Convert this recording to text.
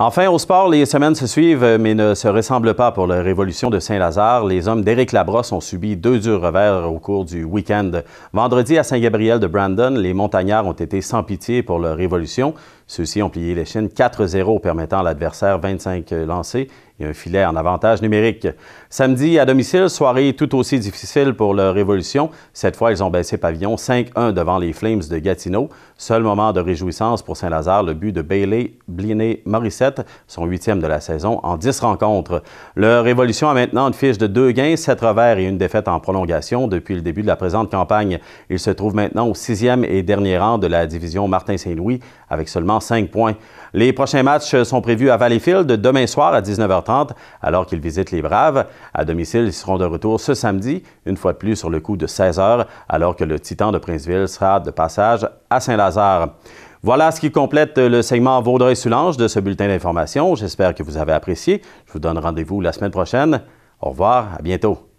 Enfin, au sport, les semaines se suivent, mais ne se ressemblent pas pour la révolution de Saint-Lazare. Les hommes d'Éric Labrosse ont subi deux durs revers au cours du week-end. Vendredi, à Saint-Gabriel de Brandon, les montagnards ont été sans pitié pour leur révolution. Ceux-ci ont plié les chaînes 4-0, permettant à l'adversaire 25 lancés et un filet en avantage numérique. Samedi, à domicile, soirée tout aussi difficile pour leur révolution. Cette fois, ils ont baissé pavillon 5-1 devant les Flames de Gatineau. Seul moment de réjouissance pour Saint-Lazare, le but de Bailey, Bliné, Morissette son huitième de la saison, en 10 rencontres. Leur évolution a maintenant une fiche de deux gains, sept revers et une défaite en prolongation depuis le début de la présente campagne. Ils se trouvent maintenant au sixième et dernier rang de la division Martin-Saint-Louis avec seulement cinq points. Les prochains matchs sont prévus à Valleyfield demain soir à 19h30 alors qu'ils visitent les Braves. À domicile, ils seront de retour ce samedi, une fois de plus sur le coup de 16h alors que le Titan de Princeville sera de passage à Saint-Lazare. Voilà ce qui complète euh, le segment Vaudreuil-Soulanges de ce bulletin d'information. J'espère que vous avez apprécié. Je vous donne rendez-vous la semaine prochaine. Au revoir, à bientôt.